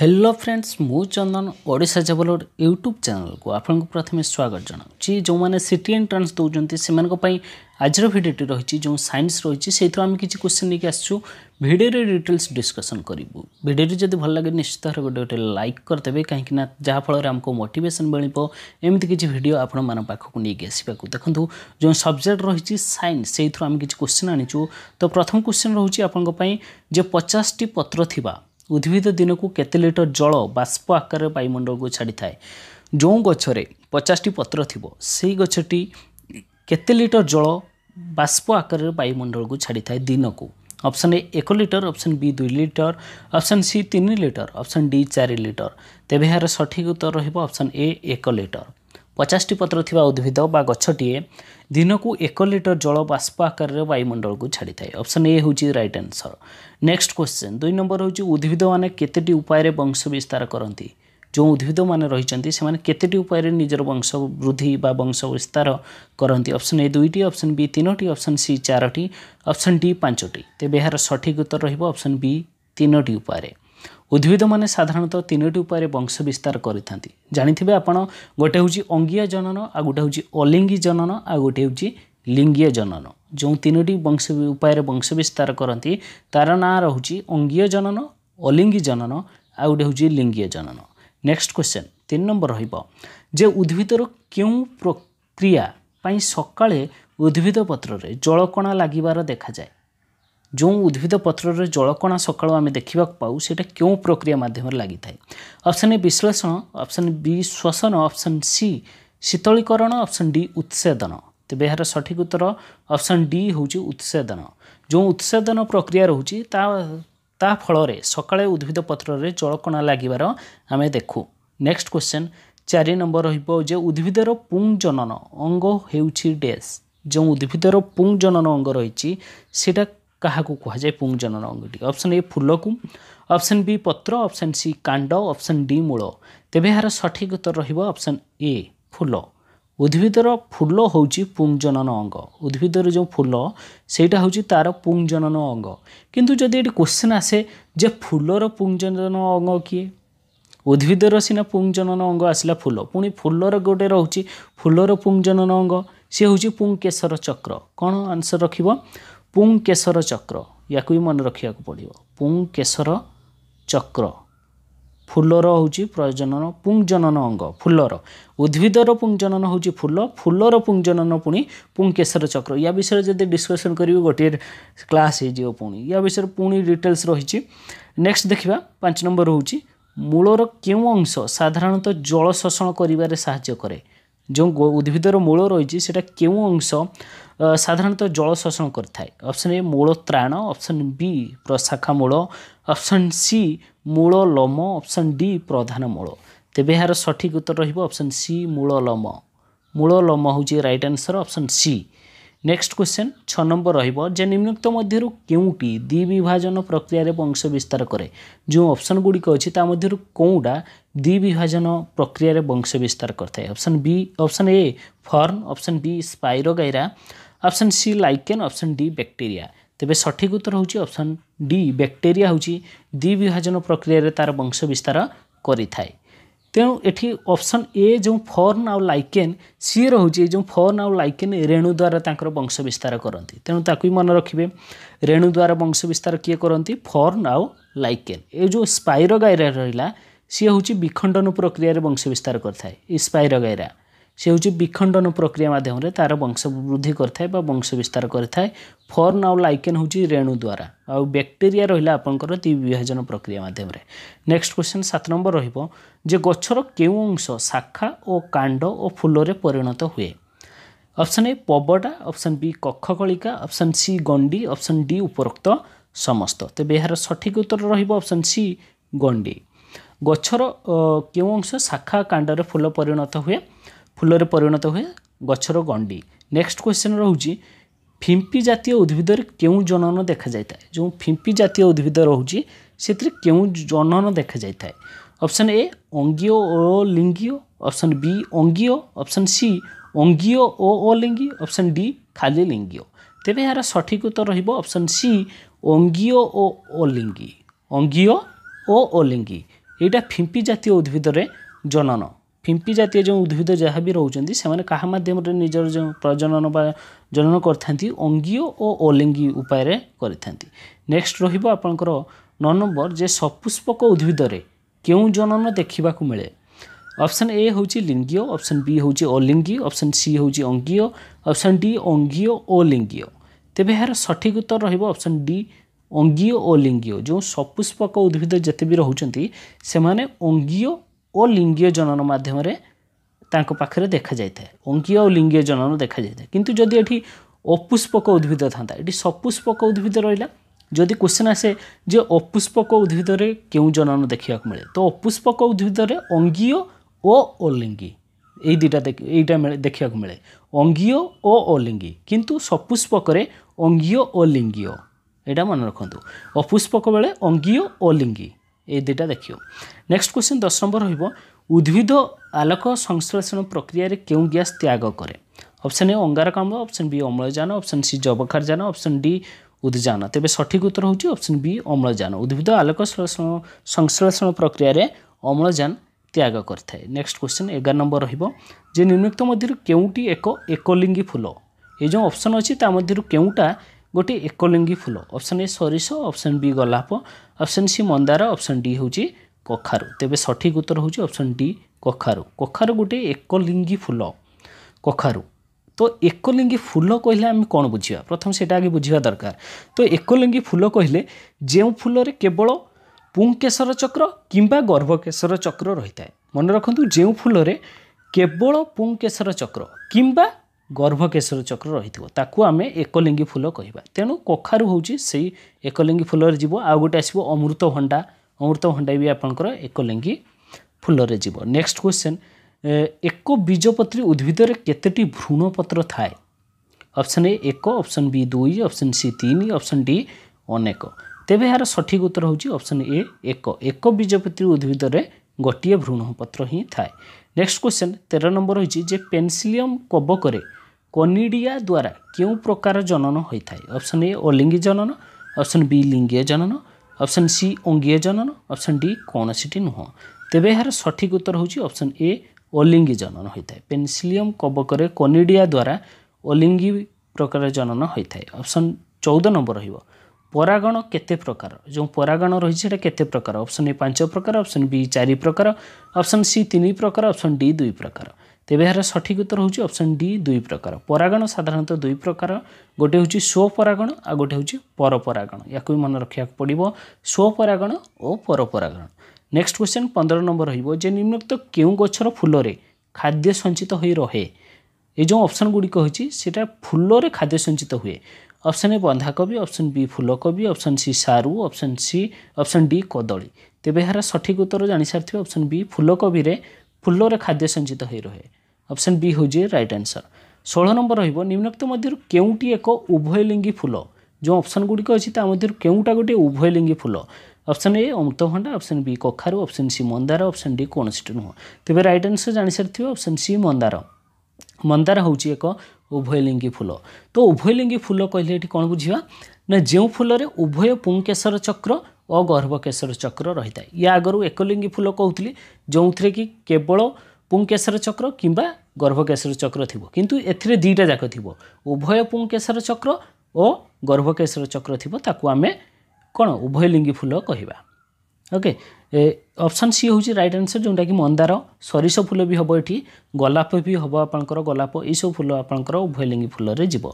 hello friends ମୁଁ ଚନ୍ଦନ Odisha ଜବଲର YouTube ଚ୍ୟାନେଲ୍କୁ ଆପଣଙ୍କୁ ପ୍ରଥମେ ସ୍ୱାଗତ ଜଣାଉଛି ଯେଉଁମାନେ ସିଟି ଏଣ୍ଟ୍ରାନ୍ସ ଦେଉଛନ୍ତି ସେମାନଙ୍କ ପାଇଁ ଆଜିର ଭିଡ଼ିଓଟି ରହିଛି ଯେଉଁ ସାଇନ୍ସ ରହିଛି ସେଇଥିରୁ ଆମେ କିଛି କ୍ୱେଶ୍ଚିନ୍ ନେଇକି ଆସିଛୁ ଭିଡ଼ିଓରେ ଡିଟେଲ୍ସ ଡିସ୍କସନ୍ କରିବୁ ଭିଡ଼ିଓଟି ଯଦି ଭଲ ଲାଗେ ନିଶ୍ଚିତ ଭାବରେ ଗୋଟେ ଗୋଟେ ଲାଇକ୍ କରିଦେବେ କାହିଁକିନା ଯାହାଫଳରେ ଆମକୁ ମୋଟିଭେସନ୍ ମିଳିବ ଏମିତି କିଛି ଭିଡ଼ିଓ ଆପଣମାନଙ୍କ ପାଖକୁ ନେଇକି ଆସିବାକୁ ଦେଖନ୍ତୁ ଯେଉଁ ସବଜେକ୍ଟ ରହିଛି ସାଇନ୍ସ ସେଇଥିରୁ ଆମେ କିଛି କ୍ୱେଶ୍ଚିନ୍ ଆଣିଛୁ ତ ପ୍ରଥମ କ୍ୱେଶ୍ଚିନ୍ ରହୁଛି ଆପଣଙ୍କ ପାଇଁ ଯେ ପଚାଶଟି ପତ୍ର ଥିବା ଉଦ୍ଭିଦ ଦିନକୁ କେତେ ଲିଟର ଜଳ ବାଷ୍ପ ଆକାରରେ ବାୟୁମଣ୍ଡଳକୁ ଛାଡ଼ିଥାଏ ଯେଉଁ ଗଛରେ ପଚାଶଟି ପତ୍ର ଥିବ ସେହି ଗଛଟି କେତେ ଲିଟର ଜଳ ବାଷ୍ପ ଆକାରରେ ବାୟୁମଣ୍ଡଳକୁ ଛାଡ଼ିଥାଏ ଦିନକୁ ଅପସନ୍ ଏ ଏକ ଲିଟର ଅପସନ୍ ବି ଦୁଇ ଲିଟର ଅପସନ୍ ସି ତିନି ଲିଟର ଅପସନ୍ ଡି ଚାରି ଲିଟର ତେବେ ଏହାର ସଠିକ ଉତ୍ତର ରହିବ ଅପସନ୍ ଏ ଏକ ଲିଟର ପଚାଶଟି ପତ୍ର ଥିବା ଉଦ୍ଭିଦ ବା ଗଛଟିଏ ଦିନକୁ ଏକ ଲିଟର ଜଳ ବାଷ୍ପ ଆକାରରେ ବାୟୁମଣ୍ଡଳକୁ ଛାଡ଼ିଥାଏ ଅପସନ୍ ଏ ହେଉଛି ରାଇଟ୍ ଆନ୍ସର୍ ନେକ୍ସଟ କ୍ୱେଶ୍ଚନ୍ ଦୁଇ ନମ୍ବର ହେଉଛି ଉଦ୍ଭିଦମାନେ କେତେଟି ଉପାୟରେ ବଂଶ ବିସ୍ତାର କରନ୍ତି ଯେଉଁ ଉଦ୍ଭିଦମାନେ ରହିଛନ୍ତି ସେମାନେ କେତେଟି ଉପାୟରେ ନିଜର ବଂଶ ବୃଦ୍ଧି ବା ବଂଶ ବିସ୍ତାର କରନ୍ତି ଅପସନ୍ ଏ ଦୁଇଟି ଅପସନ୍ ବି ତିନୋଟି ଅପସନ୍ ସି ଚାରୋଟି ଅପସନ୍ ଡି ପାଞ୍ଚଟି ତେବେ ଏହାର ସଠିକ୍ ଉତ୍ତର ରହିବ ଅପସନ୍ ବି ତିନୋଟି ଉପାୟରେ মানে সাধারণত তিনোটি উপায়ে বংশ বিস্তার করে থাকে ଜାଣିଥିବେ ଆପଣ গোটে হচ্ছে অঙ্গিয়া জনন আর গোটে হচ্ছে অলিঙ্গি জনন আর গোটে হচ্ছে লিঙ্গিয় জনন যে তিনোটি বংশ উপায়ে বংশ বিস্তার করতে তার না রয়েছে অঙ্গিয় জনন অলিঙ্গি জনন আর গোটে হচ্ছে লিঙ্গিয় জনন নেক্সট কোশ্চেন তিন নম্বর রহব যে উদ্ভিদর কেউ প্রক্রিয়া সকালে উদ্ভিদ পত্রের জলকণা লাগবার দেখা যায় ଯେଉଁ ଉଦ୍ଭିଦପତ୍ରରେ ଜଳକଣା ସକାଳୁ ଆମେ ଦେଖିବାକୁ ପାଉ ସେଇଟା କେଉଁ ପ୍ରକ୍ରିୟା ମାଧ୍ୟମରେ ଲାଗିଥାଏ ଅପସନ୍ ଏ ବିଶ୍ଳେଷଣ ଅପସନ୍ ବି ଶ୍ୱସନ ଅପସନ୍ ସି ଶୀତଳୀକରଣ ଅପସନ୍ ଡି ଉତ୍ସେଦନ ତେବେ ଏହାର ସଠିକ ଉତ୍ତର ଅପସନ୍ ଡି ହେଉଛି ଉତ୍ସେଦନ ଯେଉଁ ଉତ୍ସେଦନ ପ୍ରକ୍ରିୟା ରହୁଛି ତା ତା ଫଳରେ ସକାଳେ ଉଦ୍ଭିଦପତ୍ରରେ ଜଳକଣା ଲାଗିବାର ଆମେ ଦେଖୁ ନେକ୍ସଟ କ୍ୱେଶ୍ଚନ୍ ଚାରି ନମ୍ବର ରହିବ ଯେ ଉଦ୍ଭିଦର ପୁଙ୍ଗ ଜନନ ଅଙ୍ଗ ହେଉଛି ଡେସ୍ ଯେଉଁ ଉଦ୍ଭିଦର ପୁଙ୍ଗ ଜନନ ଅଙ୍ଗ ରହିଛି ସେଇଟା କାହାକୁ କୁହାଯାଏ ପୁଂଜନନ ଅଙ୍ଗଟି ଅପସନ୍ ଏ ଫୁଲକୁ ଅପସନ୍ ବି ପତ୍ର ଅପସନ୍ ସି କାଣ୍ଡ ଅପସନ୍ ଡି ମୂଳ ତେବେ ଏହାର ସଠିକ୍ ଉତ୍ତର ରହିବ ଅପସନ୍ ଏ ଫୁଲ ଉଦ୍ଭିଦର ଫୁଲ ହେଉଛି ପୁଂଜନନ ଅଙ୍ଗ ଉଦ୍ଭିଦର ଯେଉଁ ଫୁଲ ସେଇଟା ହେଉଛି ତା'ର ପୁଂଜନନ ଅଙ୍ଗ କିନ୍ତୁ ଯଦି ଏଠି କୋଶ୍ଚିନ୍ ଆସେ ଯେ ଫୁଲର ପୁଂଜନନ ଅଙ୍ଗ କିଏ ଉଦ୍ଭିଦର ସିନା ପୁଂଜନନ ଅଙ୍ଗ ଆସିଲା ଫୁଲ ପୁଣି ଫୁଲର ଗୋଟେ ରହୁଛି ଫୁଲର ପୁଂଜନନ ଅଙ୍ଗ ସିଏ ହେଉଛି ପୁଂକେଶର ଚକ୍ର କ'ଣ ଆନ୍ସର୍ ରଖିବ ପୁଙ୍କେଶର ଚକ୍ର ୟାକୁ ବି ମନେ ରଖିବାକୁ ପଡ଼ିବ ପୁଙ୍କେଶର ଚକ୍ର ଫୁଲର ହେଉଛି ପ୍ରଜନନ ପୁଙ୍କଜନନ ଅଙ୍ଗ ଫୁଲର ଉଦ୍ଭିଦର ପୁଙ୍କଜନନ ହେଉଛି ଫୁଲ ଫୁଲର ପୁଙ୍କଜନନ ପୁଣି ପୁଙ୍କେଶର ଚକ୍ର ୟା ବିଷୟରେ ଯଦି ଡିସ୍କସନ୍ କରିବି ଗୋଟିଏ କ୍ଲାସ୍ ହୋଇଯିବ ପୁଣି ୟା ବିଷୟରେ ପୁଣି ଡିଟେଲ୍ସ ରହିଛି ନେକ୍ସଟ ଦେଖିବା ପାଞ୍ଚ ନମ୍ବର ହେଉଛି ମୂଳର କେଉଁ ଅଂଶ ସାଧାରଣତଃ ଜଳ ଶୋଷଣ କରିବାରେ ସାହାଯ୍ୟ କରେ ଯେଉଁ ଉଦ୍ଭିଦର ମୂଳ ରହିଛି ସେଇଟା କେଉଁ ଅଂଶ साधारणतः जल शोषण गरिए अप्सन ए मूल त्राण अप्सन बी प्रशाखा मूल अप्सन सि मूलम अप्सन डि प्रधानमू तेबार सठिक उत्तर रह्यो अप्सन सि मूलम मूल लम हौ चाहिँ right answer option C next question छ नम्बर रहेको केही कि द्वविभाजन प्रक्रिय वंश विस्तार करे जो अप्सन गुडिक अझमध्यभाजन प्रक्रिय वंश विस्तार गरिए option B option A fern option B स्पइर option C lichen option D bacteria ତେବେ ସଠିକ୍ ଉତ୍ତର ହେଉଛି ଅପସନ୍ ଡି ବ୍ୟାକ୍ଟେରିଆ ହେଉଛି ଦ୍ୱିବିଭାଜନ ପ୍ରକ୍ରିୟାରେ ତା'ର ବଂଶ ବିସ୍ତାର କରିଥାଏ ତେଣୁ ଏଠି ଅପସନ୍ ଏ ଯେଉଁ ଫର୍ନ ଆଉ ଲାଇକେନ୍ ସିଏ ରହୁଛି ଏ ଯେଉଁ ଫର୍ନ ଆଉ ଲାଇକେନ୍ ରେଣୁ ଦ୍ୱାରା ତାଙ୍କର ବଂଶ ବିସ୍ତାର କରନ୍ତି ତେଣୁ ତାକୁ ବି ମନେ ରଖିବେ ରେଣୁ ଦ୍ୱାରା ବଂଶ ବିସ୍ତାର କିଏ କରନ୍ତି ଫର୍ନ ଆଉ ଲାଇକେନ୍ ଏ ଯେଉଁ ସ୍ପାଇରଗାଇରା ରହିଲା ସିଏ ହେଉଛି ବିଖଣ୍ଡନ ପ୍ରକ୍ରିୟାରେ ବଂଶ ବିସ୍ତାର କରିଥାଏ ଏ ସ୍ପାଇରଗାଇରା ସେ ହେଉଛି ବିଖଣ୍ଡନ ପ୍ରକ୍ରିୟା ମାଧ୍ୟମରେ ତା'ର ବଂଶବୃଦ୍ଧି କରିଥାଏ ବା ବଂଶ ବିସ୍ତାର କରିଥାଏ ଫର୍ନ ଆଉ ଲାଇକେନ୍ ହେଉଛି ରେଣୁ ଦ୍ୱାରା ଆଉ ବ୍ୟାକ୍ଟେରିଆ ରହିଲା ଆପଣଙ୍କର ଦ୍ୱି ବିଭାଜନ ପ୍ରକ୍ରିୟା ମାଧ୍ୟମରେ ନେକ୍ସଟ କ୍ୱେଶ୍ଚନ୍ ସାତ ନମ୍ବର ରହିବ ଯେ ଗଛର କେଉଁ ଅଂଶ ଶାଖା ଓ କାଣ୍ଡ ଓ ଫୁଲରେ ପରିଣତ ହୁଏ ଅପସନ୍ ଏ ପବଡ଼ା ଅପସନ୍ ବି କଖକଳିକା ଅପସନ୍ ସି ଗଣ୍ଡି ଅପସନ୍ ଡି ଉପରୋକ୍ତ ସମସ୍ତ ତେବେ ଏହାର ସଠିକ ଉତ୍ତର ରହିବ ଅପସନ୍ ସି ଗଣ୍ଡି ଗଛର କେଉଁ ଅଂଶ ଶାଖା କାଣ୍ଡରେ ଫୁଲ ପରିଣତ ହୁଏ ଫୁଲରେ ପରିଣତ ହୁଏ ଗଛର ଗଣ୍ଡି ନେକ୍ସଟ କ୍ୱେଶ୍ଚନ୍ ରହୁଛି ଫିମ୍ପି ଜାତୀୟ ଉଦ୍ଭିଦରେ କେଉଁ ଜନନ ଦେଖାଯାଇଥାଏ ଯେଉଁ ଫିମ୍ପି ଜାତୀୟ ଉଦ୍ଭିଦ ରହୁଛି ସେଥିରେ କେଉଁ ଜନନ ଦେଖାଯାଇଥାଏ ଅପସନ୍ ଏ ଅଙ୍ଗିଓ ଓ ଲିଙ୍ଗିଓ ଅପସନ୍ ବି ଅଙ୍ଗିଓ ଅପସନ୍ ସି ଅଙ୍ଗିଓ ଓ ଓ ଲିଙ୍ଗି ଅପସନ୍ ଡି ଖାଲି ଲିଙ୍ଗିଓ ତେବେ ଏହାର ସଠିକ୍ ଉତ୍ତର ରହିବ ଅପସନ୍ ସି ଅଙ୍ଗିଓ ଓ ଓଲିଙ୍ଗି ଅଙ୍ଗିଓ ଓ ଓଲିଙ୍ଗି ଏଇଟା ଫିମ୍ପି ଜାତୀୟ ଉଦ୍ଭିଦରେ ଜନନ ଫିମ୍ପି ଜାତୀୟ ଯେଉଁ ଉଦ୍ଭିଦ ଯାହା ବି ରହୁଛନ୍ତି ସେମାନେ କାହା ମାଧ୍ୟମରେ ନିଜର ଯେଉଁ ପ୍ରଜନନ ବା ଜନନ କରିଥାନ୍ତି ଅଙ୍ଗୀୟ ଓ ଅଲିଙ୍ଗୀ ଉପାୟରେ କରିଥାନ୍ତି ନେକ୍ସଟ ରହିବ ଆପଣଙ୍କର ନଅ ନମ୍ବର ଯେ ସପୁଷ୍ପକ ଉଦ୍ଭିଦରେ କେଉଁ ଜନନ ଦେଖିବାକୁ ମିଳେ ଅପସନ୍ ଏ ହେଉଛି ଲିଙ୍ଗୀୟ ଅପସନ୍ ବି ହେଉଛି ଅଲିଙ୍ଗୀୟ ଅପସନ୍ ସି ହେଉଛି ଅଙ୍ଗୀୟ ଅପସନ୍ ଡି ଅଙ୍ଗୀୟ ଓ ଲିଙ୍ଗୀୟ ତେବେ ଏହାର ସଠିକ୍ ଉତ୍ତର ରହିବ ଅପସନ୍ ଡି ଅଙ୍ଗୀୟ ଓ ଲିଙ୍ଗୀୟ ଯେଉଁ ସପୁଷ୍ପକ ଉଦ୍ଭିଦ ଯେତେ ବି ରହୁଛନ୍ତି ସେମାନେ ଅଙ୍ଗୀୟ ଓ ଲିଙ୍ଗୀୟ ଜନନ ମାଧ୍ୟମରେ ତାଙ୍କ ପାଖରେ ଦେଖାଯାଇଥାଏ ଅଙ୍ଗୀୟ ଓ ଲିଙ୍ଗୀୟ ଜନନ ଦେଖାଯାଇଥାଏ କିନ୍ତୁ ଯଦି ଏଠି ଅପୁଷ୍ପକ ଉଦ୍ଭିଦ ଥାନ୍ତା ଏଠି ସପୁଷ୍ପକ ଉଦ୍ଭିଦ ରହିଲା ଯଦି କ୍ୱେଶ୍ଚନ୍ ଆସେ ଯେ ଅପୁଷ୍ପକ ଉଦ୍ଭିଦରେ କେଉଁ ଜନନ ଦେଖିବାକୁ ମିଳେ ତ ଅପୁଷ୍ପକ ଉଦ୍ଭିଦରେ ଅଙ୍ଗୀୟ ଓ ଅଲିଙ୍ଗୀ ଏଇ ଦୁଇଟା ଏଇଟା ଦେଖିବାକୁ ମିଳେ ଅଙ୍ଗୀୟ ଓ ଅଲିଙ୍ଗୀ କିନ୍ତୁ ସପୁଷ୍ପକରେ ଅଙ୍ଗୀୟ ଓ ଲିଙ୍ଗୀୟ ଏଇଟା ମନେ ରଖନ୍ତୁ ଅପୁଷ୍ପକ ବେଳେ ଅଙ୍ଗୀୟ ଓ ଲିଙ୍ଗୀ ଏ ଦୁଇଟା ଦେଖିବ ନେକ୍ସଟ କ୍ୱେଶ୍ଚିନ୍ ଦଶ ନମ୍ବର ରହିବ ଉଦ୍ଭିଦ ଆଲୋକ ସଂଶ୍ଳେଷଣ ପ୍ରକ୍ରିୟାରେ କେଉଁ ଗ୍ୟାସ୍ ତ୍ୟାଗ କରେ ଅପସନ୍ ଏ ଅଙ୍ଗାରକାମ୍ଳ ଅପସନ୍ ବି ଅମ୍ଳଜାନ ଅପସନ୍ ସି ଯବକ୍ଷାର ଯାନ ଅପସନ୍ ଡି ଉଦ୍ଜାନ ତେବେ ସଠିକ ଉତ୍ତର ହେଉଛି ଅପସନ୍ ବି ଅମ୍ଳଜାନ ଉଦ୍ଭିଦ ଆଲୋକ ସଂଶ୍ଳେଷଣ ପ୍ରକ୍ରିୟାରେ ଅମ୍ଳଜାନ ତ୍ୟାଗ କରିଥାଏ ନେକ୍ସଟ କ୍ୱେଶ୍ଚିନ୍ ଏଗାର ନମ୍ବର ରହିବ ଯେ ନିମ୍ନକ୍ତ ମଧ୍ୟରୁ କେଉଁଟି ଏକ ଏକଲିଙ୍ଗି ଫୁଲ ଏ ଯେଉଁ ଅପସନ୍ ଅଛି ତା ମଧ୍ୟରୁ କେଉଁଟା ଗୋଟିଏ ଏକଲିଙ୍ଗୀ ଫୁଲ ଅପସନ୍ ଏ ସୋରିଷ ଅପସନ୍ ବି ଗୋଲାପ ଅପସନ୍ ସି ମନ୍ଦାର ଅପସନ୍ ଡି ହେଉଛି କଖାରୁ ତେବେ ସଠିକ୍ ଉତ୍ତର ହେଉଛି ଅପସନ୍ ଡି କଖାରୁ କଖାରୁ ଗୋଟିଏ ଏକଲିଙ୍ଗୀ ଫୁଲ କଖାରୁ ତ ଏକଲିଙ୍ଗୀ ଫୁଲ କହିଲେ ଆମେ କ'ଣ ବୁଝିବା ପ୍ରଥମେ ସେଇଟା ଆଗେ ବୁଝିବା ଦରକାର ତ ଏକଲିଙ୍ଗୀ ଫୁଲ କହିଲେ ଯେଉଁ ଫୁଲରେ କେବଳ ପୁଂକେଶର ଚକ୍ର କିମ୍ବା ଗର୍ଭକେଶର ଚକ୍ର ରହିଥାଏ ମନେ ରଖନ୍ତୁ ଯେଉଁ ଫୁଲରେ କେବଳ ପୁଂକେଶର ଚକ୍ର କିମ୍ବା ଗର୍ଭକେଶର ଚକ୍ର ରହିଥିବ ତାକୁ ଆମେ ଏକଲିଙ୍ଗୀ ଫୁଲ କହିବା ତେଣୁ କଖାରୁ ହେଉଛି ସେଇ ଏକଲିଙ୍ଗୀ ଫୁଲରେ ଯିବ ଆଉ ଗୋଟେ ଆସିବ ଅମୃତଭଣ୍ଡା ଅମୃତଭଣ୍ଡା ବି ଆପଣଙ୍କର ଏକଲିଙ୍ଗୀ ଫୁଲରେ ଯିବ ନେକ୍ସଟ କ୍ୱେଶ୍ଚନ୍ ଏକ ବୀଜପତ୍ରୀ ଉଦ୍ଭିଦରେ କେତେଟି ଭ୍ରୂଣପତ୍ର ଥାଏ ଅପସନ୍ ଏ ଏକ ଅପସନ୍ ବି ଦୁଇ ଅପସନ୍ ସି ତିନି ଅପସନ୍ ଡି ଅନେକ ତେବେ ଏହାର ସଠିକ୍ ଉତ୍ତର ହେଉଛି ଅପସନ୍ ଏ ଏକ ଏକ ବୀଜପତ୍ରୀ ଉଦ୍ଭିଦରେ ଗୋଟିଏ ଭ୍ରୂଣପତ୍ର ହିଁ ଥାଏ ନେକ୍ସଟ କ୍ୱେଶ୍ଚନ୍ ତେର ନମ୍ବର ହେଉଛି ଯେ ପେନ୍ସିଲିୟମ୍ କବକରେ କନିଡ଼ିଆ ଦ୍ୱାରା କେଉଁ ପ୍ରକାର ଜନନ ହୋଇଥାଏ ଅପସନ୍ ଏ ଅଲିଙ୍ଗୀ ଜନନ ଅପସନ୍ ବି ଲିଙ୍ଗୀୟ ଜନନ ଅପସନ୍ ସି ଅଙ୍ଗୀୟ ଜନନ ଅପସନ୍ ଡି କୌଣସିଟି ନୁହଁ ତେବେ ଏହାର ସଠିକ୍ ଉତ୍ତର ହେଉଛି ଅପସନ୍ ଏ ଅଲିଙ୍ଗୀ ଜନନ ହୋଇଥାଏ ପେନ୍ସିଲିୟମ୍ କବକରେ କନିଡ଼ିଆ ଦ୍ୱାରା ଅଲିଙ୍ଗୀ ପ୍ରକାର ଜନନ ହୋଇଥାଏ ଅପସନ୍ ଚଉଦ ନମ୍ବର ରହିବ ପରାଗଣ କେତେ ପ୍ରକାର ଯେଉଁ ପରାଗଣ ରହିଛି ସେଇଟା କେତେ ପ୍ରକାର ଅପସନ୍ ଏ ପାଞ୍ଚ ପ୍ରକାର ଅପସନ୍ ବି ଚାରି ପ୍ରକାର ଅପସନ୍ ସି ତିନି ପ୍ରକାର ଅପସନ୍ ଡି ଦୁଇ ପ୍ରକାର ତେବେ ଏହାର ସଠିକ ଉତ୍ତର ହେଉଛି ଅପସନ୍ ଡି ଦୁଇ ପ୍ରକାର ପରାଗଣ ସାଧାରଣତଃ ଦୁଇ ପ୍ରକାର ଗୋଟିଏ ହେଉଛି ସ୍ୱପରାଗଣ ଆଉ ଗୋଟିଏ ହେଉଛି ପରପରାଗଣ ୟାକୁ ବି ମନେ ରଖିବାକୁ ପଡ଼ିବ ସ୍ୱପରାଗଣ ଓ ପରପରାଗଣ ନେକ୍ସଟ କ୍ୱେଶ୍ଚନ୍ ପନ୍ଦର ନମ୍ବର ରହିବ ଯେ ନିମ୍ନକ୍ତ କେଉଁ ଗଛର ଫୁଲରେ ଖାଦ୍ୟ ସଞ୍ଚିତ ହୋଇ ରହେ ଏ ଯେଉଁ ଅପସନ୍ ଗୁଡ଼ିକ ହେଉଛି ସେଇଟା ଫୁଲରେ ଖାଦ୍ୟ ସଞ୍ଚିତ ହୁଏ ଅପସନ୍ ଏ ବନ୍ଧାକୋବି ଅପସନ୍ ବି ଫୁଲକୋବି ଅପସନ୍ ସି ସାରୁ ଅପସନ୍ ସି ଅପସନ୍ ଡି କଦଳୀ ତେବେ ଏହାର ସଠିକ୍ ଉତ୍ତର ଜାଣିସାରିଥିବେ ଅପସନ୍ ବି ଫୁଲକୋବିରେ ଫୁଲରେ ଖାଦ୍ୟ ସଞ୍ଚିତ ହୋଇ ରହେ ଅପସନ୍ ବି ହେଉଛି ରାଇଟ୍ ଆନ୍ସର୍ ଷୋହଳ ନମ୍ବର ରହିବ ନିମ୍ନକ୍ତ ମଧ୍ୟରୁ କେଉଁଟି ଏକ ଉଭୟଲିଙ୍ଗୀ ଫୁଲ ଯେଉଁ ଅପସନ୍ ଗୁଡ଼ିକ ଅଛି ତା ମଧ୍ୟରୁ କେଉଁଟା ଗୋଟିଏ ଉଭୟଲିଙ୍ଗୀ ଫୁଲ ଅପସନ୍ ଏ ଅମୃତଭଣ୍ଡା ଅପସନ୍ ବି କଖାରୁ ଅପସନ୍ ସି ମନ୍ଦାର ଅପସନ୍ ଡି କୌଣସିଟି ନୁହଁ ତେବେ ରାଇଟ୍ ଆନ୍ସର୍ ଜାଣିସାରିଥିବେ ଅପସନ୍ ସି ମନ୍ଦାର ମନ୍ଦାର ହେଉଛି ଏକ ଉଭୟଲିଙ୍ଗୀ ଫୁଲ ତ ଉଭୟଲିଙ୍ଗୀ ଫୁଲ କହିଲେ ଏଠି କ'ଣ ବୁଝିବା ନା ଯେଉଁ ଫୁଲରେ ଉଭୟ ପୁଂକେଶର ଚକ୍ର ଓ ଗର୍ଭକେଶର ଚକ୍ର ରହିଥାଏ ୟା ଆଗରୁ ଏକଲିଙ୍ଗୀ ଫୁଲ କହୁଥିଲି ଯେଉଁଥିରେ କି କେବଳ ପୁଂକେଶର ଚକ୍ର କିମ୍ବା ଗର୍ଭକେଶର ଚକ୍ର ଥିବ କିନ୍ତୁ ଏଥିରେ ଦୁଇଟା ଯାକ ଥିବ ଉଭୟ ପୁଂକେଶର ଚକ୍ର ଓ ଗର୍ଭକେଶର ଚକ୍ର ଥିବ ତାକୁ ଆମେ କ'ଣ ଉଭୟଲିଙ୍ଗୀ ଫୁଲ କହିବା ଓକେ অপসন সি হচ্ছে রাইট আনসর যেটা কি মন্দার সরিষ ফুল বি হব এটি গোলাপ বি হব আপনার গোলাপ এইসব ফুল আপনার উভয়লিঙ্গি ফুলরে যাব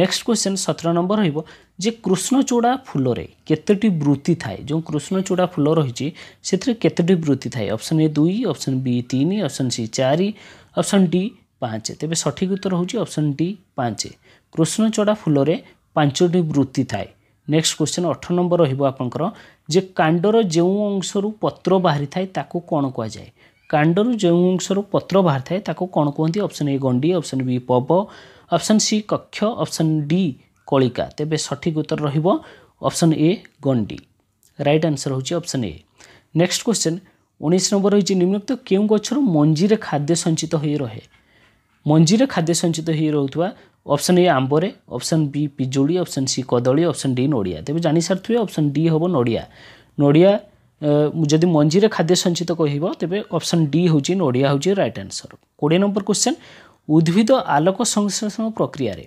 নেক্সট কোশ্চেন সতের নম্বর হইব যে কৃষ্ণচূড়া ফুলরে কতটি বৃত্তি থাকে যে কৃষ্ণচূড়া ফুল রয়েছে সেতরে কতটি বৃত্তি থাকে অপসন এ দুই অপসন বি তিন অপসন সি চারি অপসন ডি পাঁচ তেমন সঠিক উত্তর হচ্ছে অপসন ডি পাঁচ কৃষ্ণচূড়া ফুলরে পাঁচটি বৃত্তি থাকে ନେକ୍ସଟ କ୍ୱେଶ୍ଚିନ୍ ଅଠର ନମ୍ବର ରହିବ ଆପଣଙ୍କର ଯେ କାଣ୍ଡର ଯେଉଁ ଅଂଶରୁ ପତ୍ର ବାହାରିଥାଏ ତାକୁ କ'ଣ କୁହାଯାଏ କାଣ୍ଡରୁ ଯେଉଁ ଅଂଶରୁ ପତ୍ର ବାହାରିଥାଏ ତାକୁ କ'ଣ କୁହନ୍ତି ଅପସନ୍ ଏ ଗଣ୍ଡି ଅପସନ୍ ବି ପବ ଅପସନ୍ ସି କକ୍ଷ ଅପସନ୍ ଡି କଳିକା ତେବେ ସଠିକ୍ ଉତ୍ତର ରହିବ ଅପସନ୍ ଏ ଗଣ୍ଡି ରାଇଟ୍ ଆନ୍ସର୍ ହେଉଛି ଅପସନ୍ ଏ ନେକ୍ସଟ କ୍ୱେଶ୍ଚିନ୍ ଉଣେଇଶ ନମ୍ବର ରହିଛି ନିମ୍ନକ୍ତ କେଉଁ ଗଛର ମଞ୍ଜିରେ ଖାଦ୍ୟ ସଞ୍ଚିତ ହୋଇ ରହେ ମଞ୍ଜିରେ ଖାଦ୍ୟ ସଞ୍ଚିତ ହୋଇ ରହୁଥିବା ଅପସନ୍ ଏ ଆମ୍ବରେ ଅପସନ୍ ବି ପିଜୁଳି ଅପସନ୍ ସି କଦଳୀ ଅପସନ୍ ଡି ନଡ଼ିଆ ତେବେ ଜାଣିସାରିଥିବେ ଅପସନ୍ ଡି ହେବ ନଡ଼ିଆ ନଡ଼ିଆ ଯଦି ମଞ୍ଜିରେ ଖାଦ୍ୟ ସଞ୍ଚିତ କହିବ ତେବେ ଅପସନ୍ ଡି ହେଉଛି ନଡ଼ିଆ ହେଉଛି ରାଇଟ୍ ଆନ୍ସର୍ କୋଡ଼ିଏ ନମ୍ବର କ୍ୱେଶ୍ଚନ୍ ଉଦ୍ଭିଦ ଆଲୋକ ସଂଶ୍ଳେଷଣ ପ୍ରକ୍ରିୟାରେ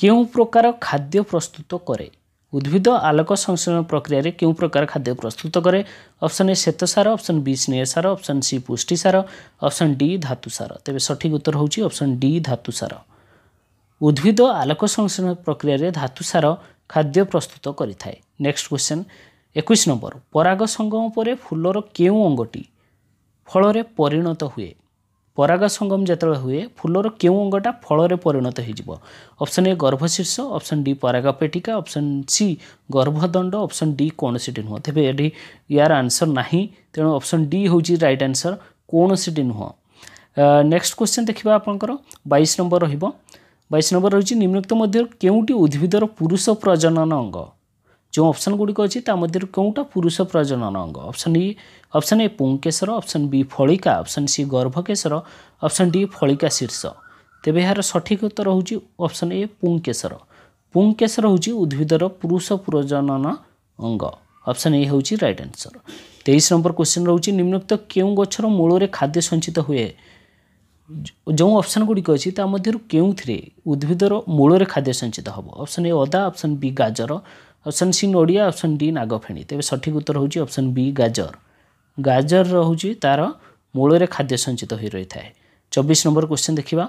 କେଉଁ ପ୍ରକାର ଖାଦ୍ୟ ପ୍ରସ୍ତୁତ କରେ ଉଦ୍ଭିଦ ଆଲୋକ ସଂଶ୍ଳେଷଣ ପ୍ରକ୍ରିୟାରେ କେଉଁ ପ୍ରକାର ଖାଦ୍ୟ ପ୍ରସ୍ତୁତ କରେ ଅପ୍ସନ୍ ଏ ଶ୍ୱେତ ସାର ଅପ୍ସନ୍ ବି ସ୍ନେହ ସାର ଅପ୍ସନ୍ ସି ପୁଷ୍ଟି ସାର ଅପ୍ସନ୍ ଡି ଧାତୁ ସାର ତେବେ ସଠିକ୍ ଉତ୍ତର ହେଉଛି ଅପ୍ସନ୍ ଡି ଧାତୁ ସାର ଉଦ୍ଭିଦ ଆଲୋକ ସଂଶୋଧନ ପ୍ରକ୍ରିୟାରେ ଧାତୁ ସାର ଖାଦ୍ୟ ପ୍ରସ୍ତୁତ କରିଥାଏ ନେକ୍ସଟ କ୍ୱେଶ୍ଚନ୍ ଏକୋଇଶ ନମ୍ବର ପରାଗ ସଙ୍ଗମ ପରେ ଫୁଲର କେଉଁ ଅଙ୍ଗଟି ଫଳରେ ପରିଣତ ହୁଏ ପରାଗ ସଙ୍ଗମ ଯେତେବେଳେ ହୁଏ ଫୁଲର କେଉଁ ଅଙ୍ଗଟା ଫଳରେ ପରିଣତ ହୋଇଯିବ ଅପସନ୍ ଏ ଗର୍ଭଶୀର୍ଷ ଅପସନ୍ ଡି ପରାଗ ପେଟିକା ଅପସନ୍ ସି ଗର୍ଭଦଣ୍ଡ ଅପସନ୍ ଡି କୌଣସିଟି ନୁହଁ ତେବେ ଏଠି ଏହାର ଆନ୍ସର୍ ନାହିଁ ତେଣୁ ଅପସନ୍ ଡି ହେଉଛି ରାଇଟ୍ ଆନ୍ସର୍ କୌଣସିଟି ନୁହଁ ନେକ୍ସଟ କ୍ୱେଶ୍ଚନ୍ ଦେଖିବା ଆପଣଙ୍କର ବାଇଶ ନମ୍ବର ରହିବ ବାଇଶ ନମ୍ବର ରହିଛି ନିମ୍ନକ୍ତ ମଧ୍ୟରୁ କେଉଁଟି ଉଦ୍ଭିଦର ପୁରୁଷ ପ୍ରଜନନ ଅଙ୍ଗ जो अप्सन गुडिक अझै त पुरुष प्रजनन अङ्ग अप्सन इ अप्सन ए पोङकेशर अप्सन वि फलिक अप्सन सि गर्भकेशर अप्सन डि फलिक शीर्ष तेह्र यहाँ सठिकता हुन्छ अप्सन ए पुङकेशर पोङकेशर हुन्छ उद्भिदर पुरुष प्रजनन अङ्ग अप्सन ए हौ रइट आन्सर तेइस नम्बर क्वेसन रहेछ निम्नक्त के छ मूलले खाद्य सञ्चित हे जो अप्सन गुडिक अझम के उद्भिदर मूल खाद्य संचित हे ऑप्शन ए अदा ऑप्शन बी गाजर অপশন সি নোडिया অপশন ডি না আগো ফেণী তেবে সঠিক উত্তর হউজি অপশন বি গাজর গাজর রহুজি তার মূলরে খাদ্য সঞ্চিত হেই রই থাই 24 নম্বর কোয়েশ্চন দেখিবা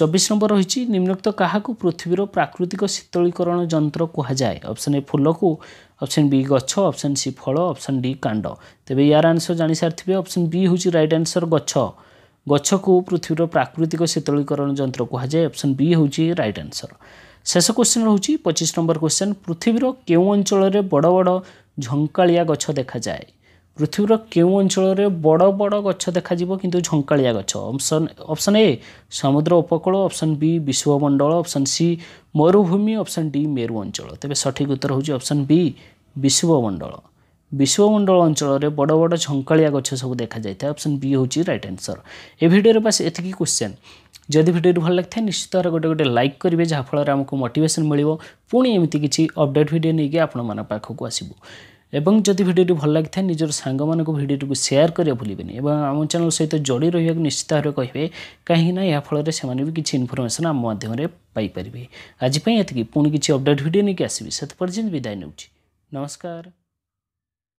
24 নম্বর রহিচি নিম্নক্ত কহা কো পৃথিবিৰ প্রাকৃতিক শীতলীকরণ যন্ত্র কোহা যায় অপশন এ ফুলো কো অপশন বি গছ অপশন সি ফলো অপশন ডি কাণ্ড তেবে ইয়ার আনসার জানি সারথিবে অপশন বি হউজি রাইট আনসার গছ গছ কো পৃথিবিৰ প্রাকৃতিক শীতলীকরণ যন্ত্র কোহা যায় অপশন বি হউজি রাইট আনসার शेष कोसिन रहेछ पच्चिस नम्बर क्वेसन पृथ्वी र के अञ्चल बड बड झङ्का छ देखाए पृथ्वी र केही अञ्चल बड बड गछ देखि झङ्का गछ असन अप्सन ए समुद्र उपकूल अप्सन बी विश्वमंडल अप्सन सी मरूभूमि अप्सन डी मेरु अंचल तपाईँ सठिक उत्तर हौ अप्सन वि विश्वमंडल विश्वमण्डल अञ्चर बड बड झङ्का गछ सबै देखाइ अप्सन बी हौ रइट आन्सर ए भिडियो बासन যদি ভিডিওটি ভাল লাগিଥାଏ ନିଶ୍ଚିତ ଭାବରେ ଗୋଟେ ଗୋଟେ ଲାଇକ୍ କରିବେ ଯାହାଫଳରେ ଆମକୁ ମୋଟିଭେସନ୍ ମିଳିବ ପୁଣି ଏମିତି କିଛି ଅପଡ଼େଟ୍ ଭିଡ଼ିଓ ନେଇକି ଆପଣମାନଙ୍କ ପାଖକୁ ଆସିବୁ ଏବଂ ଯଦି ଭିଡ଼ିଓଟି ଭଲ ଲାଗିଥାଏ ନିଜର ସାଙ୍ଗମାନଙ୍କୁ ଭିଡ଼ିଓଟିକୁ ସେୟାର କରିବା ଭୁଲିବେନି ଏବଂ ଆମ ଚ୍ୟାନେଲ୍ ସହିତ ଯୋଡ଼ି ରହିବାକୁ ନିଶ୍ଚିତ ଭାବରେ କହିବେ କାହିଁକିନା ଏହା ଫଳରେ ସେମାନେ ବି କିଛି ଇନଫର୍ମେସନ୍ ଆମ ମାଧ୍ୟମରେ ପାଇପାରିବେ ଆଜି ପାଇଁ ଏତିକି ପୁଣି କିଛି ଅପଡ଼େଟ୍ ଭିଡ଼ିଓ ନେଇକି ଆସିବି ସେତେ ପର୍ଯ୍ୟନ୍ତ ବିଦାୟ ନେଉଛି ନମସ୍କାର